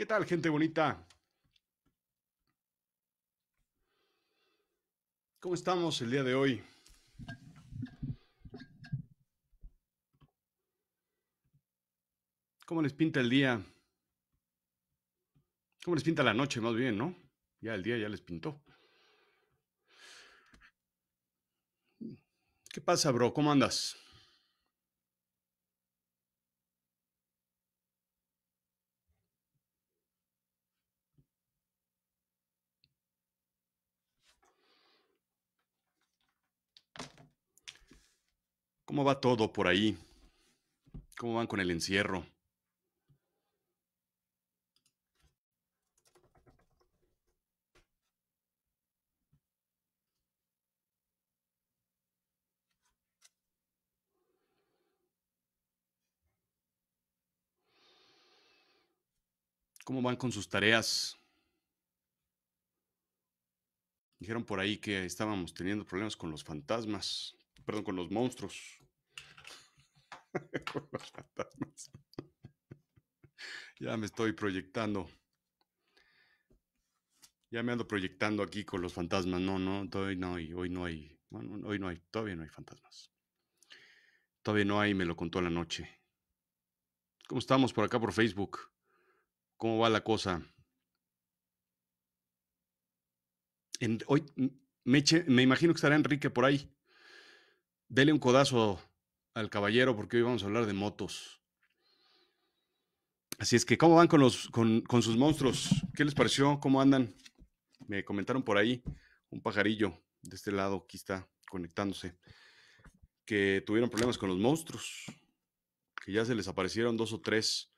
¿Qué tal, gente bonita? ¿Cómo estamos el día de hoy? ¿Cómo les pinta el día? ¿Cómo les pinta la noche, más bien, no? Ya el día ya les pintó. ¿Qué pasa, bro? ¿Cómo andas? ¿Cómo va todo por ahí? ¿Cómo van con el encierro? ¿Cómo van con sus tareas? Dijeron por ahí que estábamos teniendo problemas con los fantasmas, perdón, con los monstruos con los fantasmas. ya me estoy proyectando. Ya me ando proyectando aquí con los fantasmas. No, no, todavía no hay, hoy no hay, hoy no hay, todavía no hay fantasmas. Todavía no hay, me lo contó la noche. ¿Cómo estamos por acá por Facebook? ¿Cómo va la cosa? hoy, me, me imagino que estará Enrique por ahí. Dele un codazo al caballero porque hoy vamos a hablar de motos. Así es que, ¿cómo van con, los, con, con sus monstruos? ¿Qué les pareció? ¿Cómo andan? Me comentaron por ahí un pajarillo de este lado, aquí está conectándose, que tuvieron problemas con los monstruos, que ya se les aparecieron dos o tres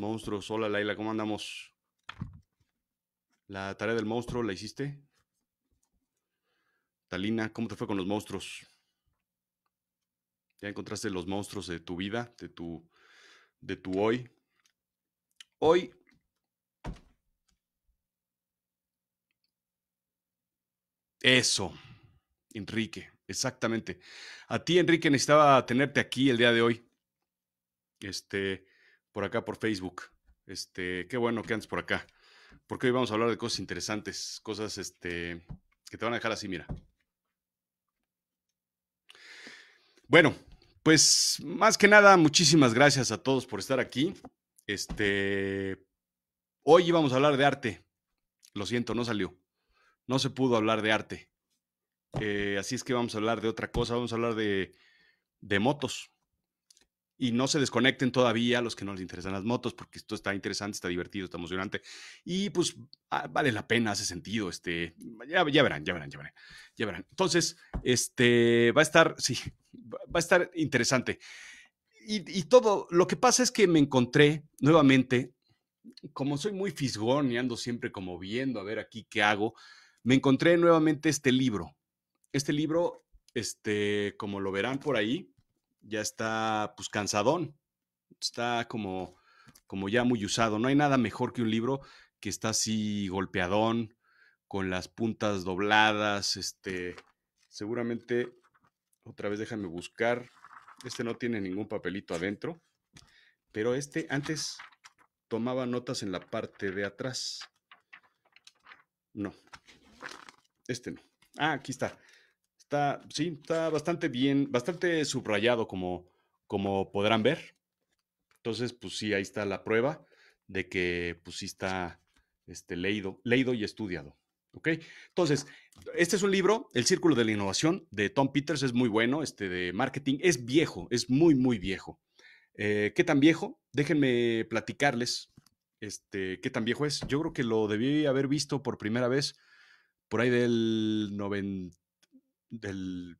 monstruos. Hola Laila, ¿cómo andamos? ¿La tarea del monstruo la hiciste? Talina, ¿cómo te fue con los monstruos? Ya encontraste los monstruos de tu vida, de tu, de tu hoy. Hoy Eso, Enrique, exactamente. A ti, Enrique, necesitaba tenerte aquí el día de hoy. Este, por acá por Facebook. Este, qué bueno que andes por acá. Porque hoy vamos a hablar de cosas interesantes, cosas este, que te van a dejar así, mira. Bueno, pues más que nada, muchísimas gracias a todos por estar aquí. Este, hoy íbamos a hablar de arte. Lo siento, no salió. No se pudo hablar de arte. Eh, así es que vamos a hablar de otra cosa. Vamos a hablar de, motos. Y no se desconecten todavía los que no les interesan las motos, porque esto está interesante, está divertido, está emocionante. Y pues ah, vale la pena, hace sentido. Este, ya, verán, ya verán, ya verán, ya verán. Entonces, este, va a estar, sí, va a estar interesante. Y, todo, lo que pasa es que me encontré nuevamente, como soy muy fisgón y ando siempre como viendo a ver aquí qué hago, me encontré nuevamente este libro. Este libro, este, como lo verán por ahí, ya está pues cansadón, está como, como ya muy usado. No hay nada mejor que un libro que está así golpeadón, con las puntas dobladas, este, seguramente otra vez déjame buscar. Este no tiene ningún papelito adentro, pero este antes tomaba notas en la parte de atrás. No, este no. Ah, aquí está. Está, sí, está bastante bien, bastante subrayado como, como podrán ver. Entonces, pues sí, ahí está la prueba de que pues sí está este, leído, leído y estudiado. ¿Ok? Entonces, este es un libro, El Círculo de la Innovación, de Tom Peters, es muy bueno, este de marketing, es viejo, es muy, muy viejo. Eh, ¿Qué tan viejo? Déjenme platicarles este, qué tan viejo es. Yo creo que lo debí haber visto por primera vez por ahí del, del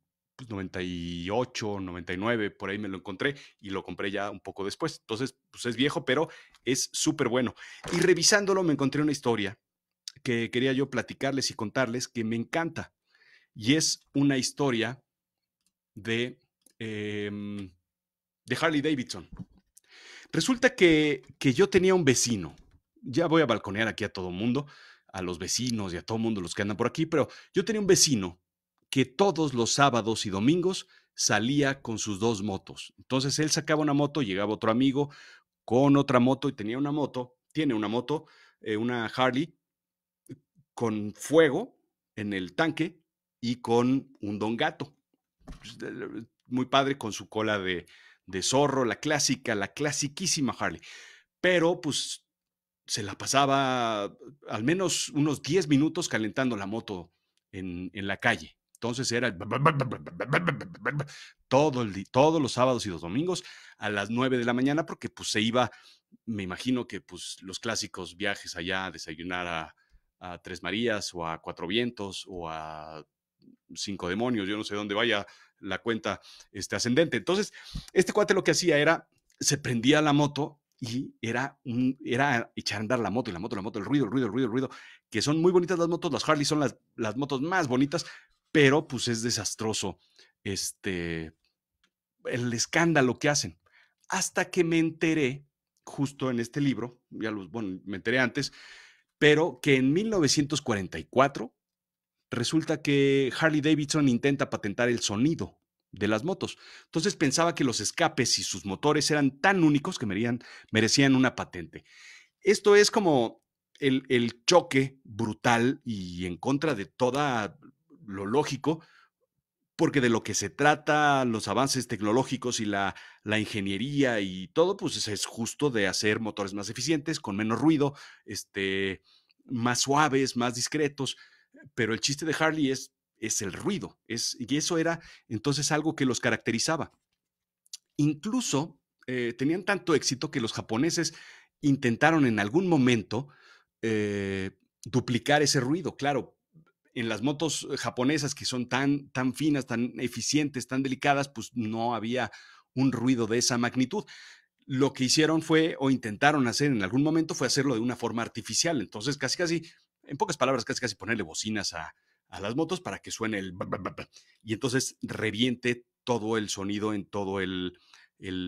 98, 99, por ahí me lo encontré y lo compré ya un poco después. Entonces, pues es viejo, pero es súper bueno. Y revisándolo me encontré una historia que quería yo platicarles y contarles que me encanta. Y es una historia de, em, de Harley Davidson. Resulta que, yo tenía un vecino. Ya voy a balconear aquí a todo mundo, a los vecinos y a todo mundo los que andan por aquí, pero yo tenía un vecino que todos los sábados y domingos salía con sus dos motos. Entonces él sacaba una moto, llegaba otro amigo con otra moto y tenía una moto, tiene una moto, eh, una Harley, con fuego en el tanque y con un don gato. Pues, muy padre con su cola de, zorro, la clásica, la clasiquísima Harley. Pero pues se la pasaba al menos unos 10 minutos calentando la moto en, la calle. Entonces era todo el, todos los sábados y los domingos a las 9 de la mañana porque pues se iba, me imagino que pues los clásicos viajes allá a desayunar a, a Tres Marías o a Cuatro Vientos o a Cinco Demonios, yo no sé dónde vaya la cuenta este, ascendente. Entonces, este cuate lo que hacía era, se prendía la moto y era, un, era echar a andar la moto y la moto, la moto, el ruido, el ruido, el ruido, el ruido, que son muy bonitas las motos, las Harley son las, las motos más bonitas, pero pues es desastroso este, el escándalo que hacen. Hasta que me enteré, justo en este libro, ya los, bueno, me enteré antes, pero que en 1944 resulta que Harley Davidson intenta patentar el sonido de las motos. Entonces pensaba que los escapes y sus motores eran tan únicos que merecían una patente. Esto es como el, el choque brutal y en contra de todo lo lógico porque de lo que se trata los avances tecnológicos y la, ingeniería y todo, pues es justo de hacer motores más eficientes, con menos ruido, este, más suaves, más discretos. Pero el chiste de Harley es, es el ruido, es, y eso era entonces algo que los caracterizaba. Incluso eh, tenían tanto éxito que los japoneses intentaron en algún momento eh, duplicar ese ruido, claro, en las motos japonesas que son tan, tan finas, tan eficientes, tan delicadas, pues no había un ruido de esa magnitud. Lo que hicieron fue, o intentaron hacer en algún momento, fue hacerlo de una forma artificial. Entonces, casi, casi, en pocas palabras, casi, casi ponerle bocinas a, las motos para que suene el... Y entonces reviente todo el sonido en todo el,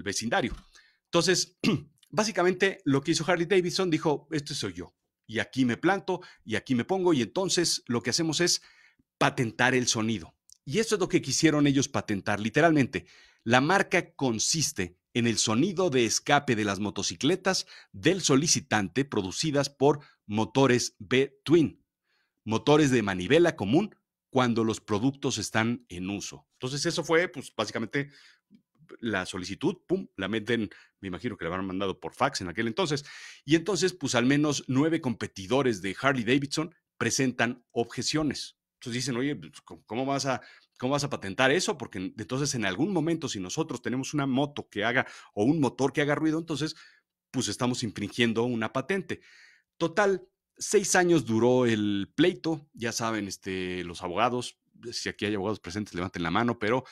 vecindario. Entonces, básicamente lo que hizo Harley Davidson dijo, esto soy yo y aquí me planto y aquí me pongo y entonces lo que hacemos es patentar el sonido. Y eso es lo que quisieron ellos patentar, literalmente. La marca consiste en el sonido de escape de las motocicletas del solicitante producidas por motores B-Twin, motores de manivela común cuando los productos están en uso. Entonces eso fue pues básicamente la solicitud, pum, la meten, me imagino que la habrán mandado por fax en aquel entonces, y entonces pues al menos nueve competidores de Harley Davidson presentan objeciones. Entonces dicen, oye, pues, ¿cómo vas a ¿Cómo vas a patentar eso? Porque entonces en algún momento, si nosotros tenemos una moto que haga o un motor que haga ruido, entonces pues estamos infringiendo una patente. Total, seis años duró el pleito. Ya saben, este, los abogados, si aquí hay abogados presentes, levanten la mano, pero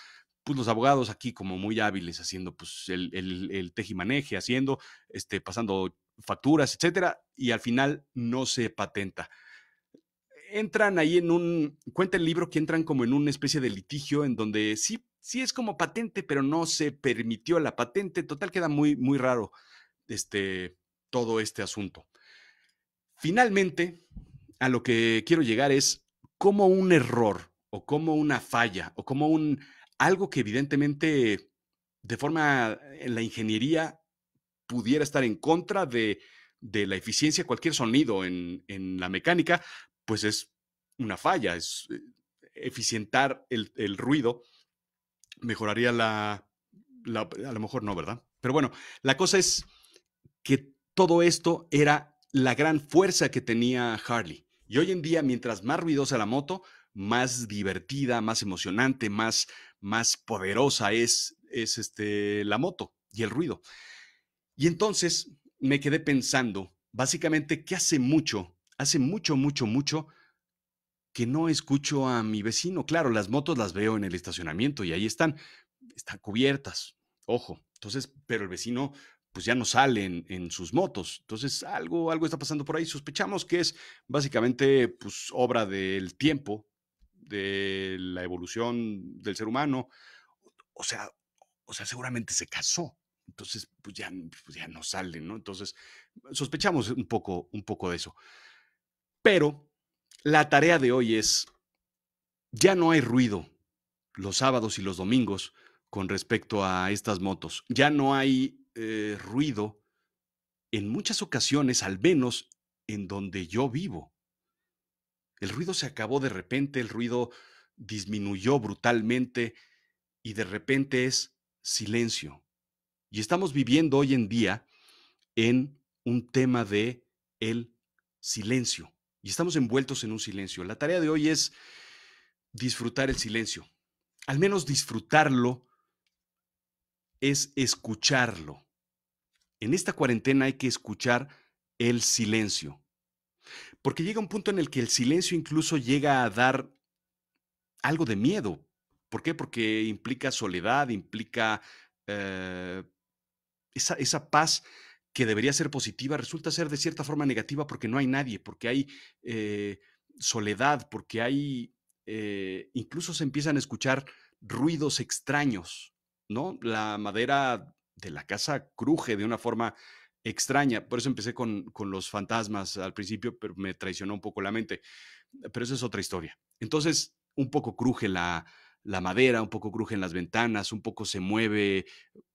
pues los abogados aquí como muy hábiles haciendo pues el, el, tejimaneje, haciendo, este, pasando facturas, etcétera, y al final no se patenta. Entran ahí en un, cuenta el libro que entran como en una especie de litigio en donde sí, sí es como patente, pero no se permitió la patente. Total, queda muy, muy raro este, todo este asunto. Finalmente, a lo que quiero llegar es cómo un error o cómo una falla o cómo un algo que evidentemente de forma en la ingeniería pudiera estar en contra de, la eficiencia, cualquier sonido en, la mecánica, pues es una falla, es eh, eficientar el, ruido, mejoraría la, la, a lo mejor no, ¿verdad? Pero bueno, la cosa es que todo esto era la gran fuerza que tenía Harley. Y hoy en día, mientras más ruidosa la moto, más divertida, más emocionante, más, más poderosa es, es este, la moto y el ruido. Y entonces me quedé pensando, básicamente, que hace mucho, hace mucho, mucho, mucho que no escucho a mi vecino. Claro, las motos las veo en el estacionamiento y ahí están, están cubiertas, ojo. Entonces, pero el vecino pues ya no sale en, sus motos. Entonces, algo, algo está pasando por ahí. Sospechamos que es básicamente pues, obra del tiempo, de la evolución del ser humano. O sea, o sea, seguramente se casó. Entonces, pues ya, pues, ya no salen, ¿no? Entonces, sospechamos un poco, un poco de eso. Pero la tarea de hoy es, ya no hay ruido los sábados y los domingos con respecto a estas motos. Ya no hay eh, ruido en muchas ocasiones, al menos en donde yo vivo. El ruido se acabó de repente, el ruido disminuyó brutalmente y de repente es silencio. Y estamos viviendo hoy en día en un tema de el silencio. Y estamos envueltos en un silencio. La tarea de hoy es disfrutar el silencio. Al menos disfrutarlo es escucharlo. En esta cuarentena hay que escuchar el silencio. Porque llega un punto en el que el silencio incluso llega a dar algo de miedo. ¿Por qué? Porque implica soledad, implica eh, esa, paz que debería ser positiva, resulta ser de cierta forma negativa porque no hay nadie, porque hay eh, soledad, porque hay, eh, incluso se empiezan a escuchar ruidos extraños, ¿no? La madera de la casa cruje de una forma extraña. Por eso empecé con, los fantasmas al principio, pero me traicionó un poco la mente. Pero eso es otra historia. Entonces, un poco cruje la, madera, un poco crujen las ventanas, un poco se mueve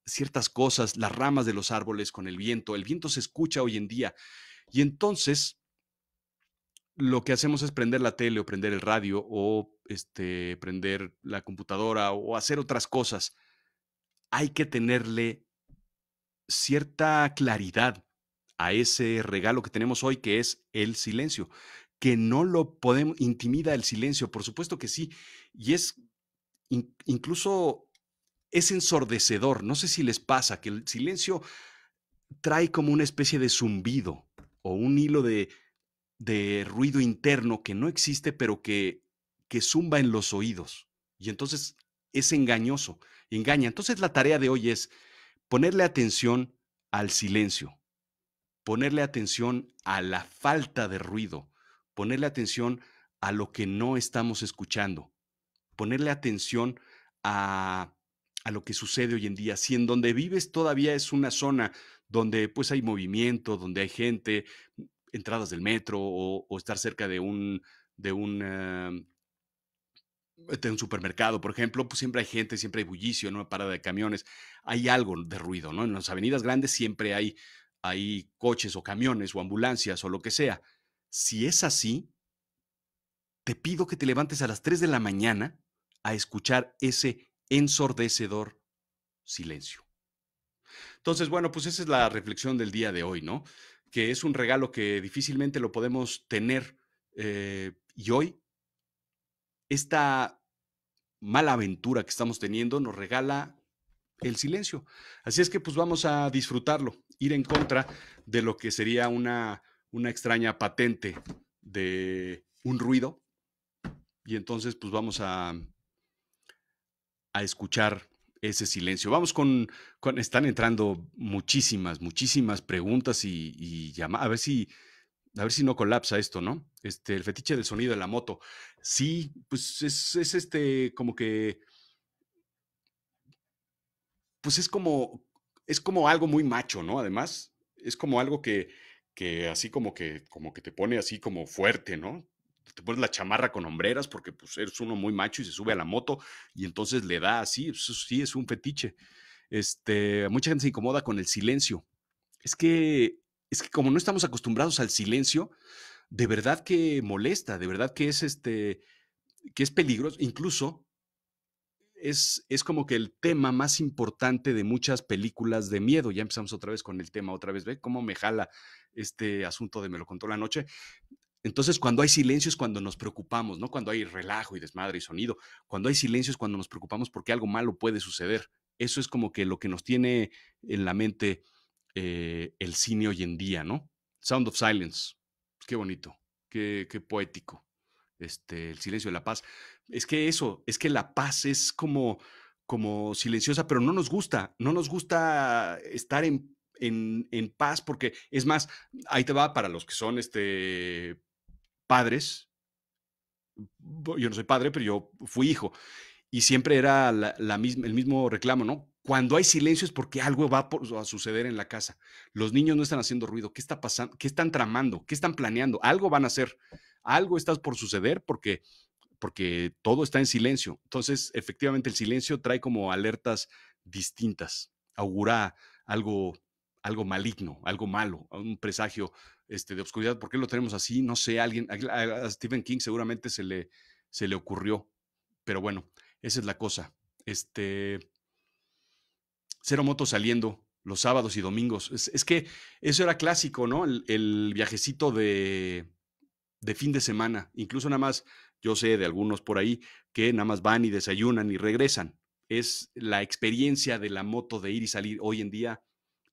ciertas cosas, las ramas de los árboles con el viento. El viento se escucha hoy en día. Y entonces lo que hacemos es prender la tele o prender el radio o este, prender la computadora o hacer otras cosas. Hay que tenerle cierta claridad a ese regalo que tenemos hoy, que es el silencio, que no lo podemos, intimida el silencio, por supuesto que sí, y es incluso, es ensordecedor, no sé si les pasa, que el silencio trae como una especie de zumbido o un hilo de, de ruido interno que no existe, pero que, que zumba en los oídos, y entonces es engañoso, engaña. Entonces la tarea de hoy es ponerle atención al silencio, ponerle atención a la falta de ruido, ponerle atención a lo que no estamos escuchando, ponerle atención a, a lo que sucede hoy en día. Si en donde vives todavía es una zona donde pues hay movimiento, donde hay gente, entradas del metro o, estar cerca de un, de un, em, en un supermercado, por ejemplo, pues, siempre hay gente, siempre hay bullicio, ¿no? Parada de camiones, hay algo de ruido, ¿no? En las avenidas grandes siempre hay, hay coches o camiones o ambulancias o lo que sea. Si es así, te pido que te levantes a las 3 de la mañana a escuchar ese ensordecedor silencio. Entonces, bueno, pues esa es la reflexión del día de hoy, ¿no? Que es un regalo que difícilmente lo podemos tener eh, y hoy esta mala aventura que estamos teniendo nos regala el silencio. Así es que pues vamos a disfrutarlo, ir en contra de lo que sería una, una extraña patente de un ruido. Y entonces pues vamos a, a escuchar ese silencio. Vamos con, están entrando muchísimas, muchísimas preguntas y, y llamadas. A ver si a ver si no colapsa esto, ¿no? Este, el fetiche del sonido de la moto. Sí, pues es, este, como que. Pues es como. Es como algo muy macho, ¿no? Además, es como algo que, que así como que, como que te pone así como fuerte, ¿no? te pones la chamarra con hombreras porque pues eres uno muy macho y se sube a la moto y entonces le da así, pues, sí es un fetiche. Este, mucha gente se incomoda con el silencio. Es que es que como no estamos acostumbrados al silencio, de verdad que molesta, de verdad que es este, que es peligroso, incluso es, es, como que el tema más importante de muchas películas de miedo. Ya empezamos otra vez con el tema, otra vez, ve cómo me jala este asunto de me lo contó la noche. Entonces, cuando hay silencio es cuando nos preocupamos, ¿no? Cuando hay relajo y desmadre y sonido. Cuando hay silencio es cuando nos preocupamos porque algo malo puede suceder. Eso es como que lo que nos tiene en la mente eh, el cine hoy en día, ¿no? Sound of Silence, qué bonito, qué, poético. Este, el silencio de la paz. Es que eso, es que la paz es como, como silenciosa, pero no nos gusta, no nos gusta estar en, paz, porque es más, ahí te va para los que son este, padres. Yo no soy padre, pero yo fui hijo. Y siempre era la misma, el mismo reclamo, ¿no? Cuando hay silencio es porque algo va a suceder en la casa. Los niños no están haciendo ruido. ¿Qué está pasando? ¿Qué están tramando? ¿Qué están planeando? Algo van a hacer. Algo está por suceder porque porque todo está en silencio. Entonces, efectivamente, el silencio trae como alertas distintas, augura algo, algo maligno, algo malo, un presagio este, de oscuridad. ¿Por qué lo tenemos así? No sé, alguien, a Stephen King seguramente se le, se le ocurrió, pero bueno, esa es la cosa. Este, Cero motos saliendo los sábados y domingos. Es, que eso era clásico, ¿no? El, viajecito de, de fin de semana. Incluso nada más, yo sé de algunos por ahí que nada más van y desayunan y regresan. Es la experiencia de la moto de ir y salir. Hoy en día,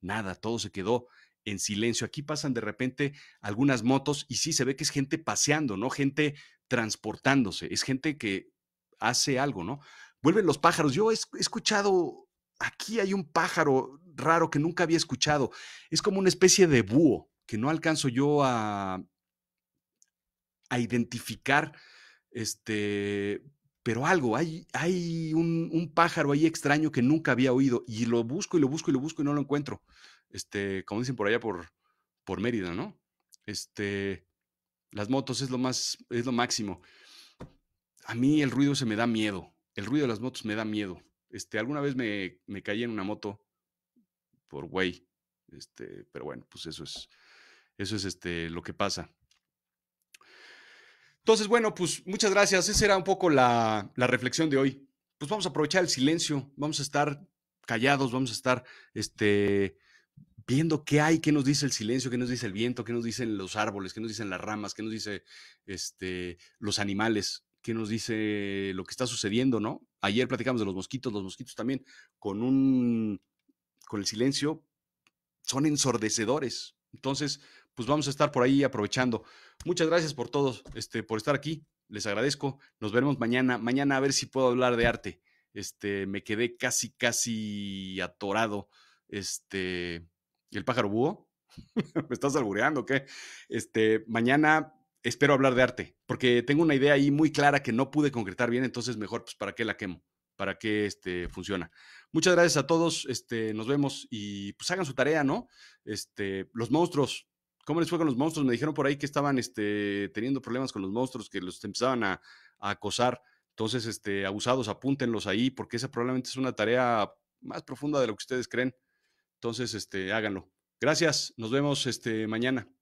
nada, todo se quedó en silencio. Aquí pasan de repente algunas motos y sí se ve que es gente paseando, ¿no? Gente transportándose, es gente que hace algo, ¿no? Vuelven los pájaros. Yo he escuchado aquí hay un pájaro raro que nunca había escuchado. Es como una especie de búho que no alcanzo yo a, a identificar, este, pero algo, hay, hay un, pájaro ahí extraño que nunca había oído y lo busco y lo busco y lo busco y no lo encuentro. Este, como dicen por allá por, por Mérida, ¿no? Este, las motos es lo más, es lo máximo. A mí el ruido se me da miedo. El ruido de las motos me da miedo. Este, alguna vez me, me caí en una moto por güey. Este, pero bueno, pues eso es, eso es este, lo que pasa. Entonces, bueno, pues muchas gracias. Esa era un poco la, reflexión de hoy. Pues vamos a aprovechar el silencio, vamos a estar callados, vamos a estar este, viendo qué hay, qué nos dice el silencio, qué nos dice el viento, qué nos dicen los árboles, qué nos dicen las ramas, qué nos dice este, los animales que nos dice lo que está sucediendo, ¿no? Ayer platicamos de los mosquitos, los mosquitos también con un con el silencio son ensordecedores. Entonces, pues vamos a estar por ahí aprovechando. Muchas gracias por todos, este, por estar aquí. Les agradezco. Nos veremos mañana. Mañana a ver si puedo hablar de arte. Este, me quedé casi, casi atorado. Este, el pájaro búho. ¿Me estás albureando o qué? Este, mañana espero hablar de arte, porque tengo una idea ahí muy clara que no pude concretar bien, entonces mejor, pues, ¿para qué la quemo? ¿Para qué este, funciona? Muchas gracias a todos, este, nos vemos y pues hagan su tarea, ¿no? Este, los monstruos, ¿cómo les fue con los monstruos? Me dijeron por ahí que estaban este, teniendo problemas con los monstruos, que los empezaban a, a acosar. Entonces, este, abusados, apúntenlos ahí, porque esa probablemente es una tarea más profunda de lo que ustedes creen. Entonces, este, háganlo. Gracias, nos vemos este, mañana.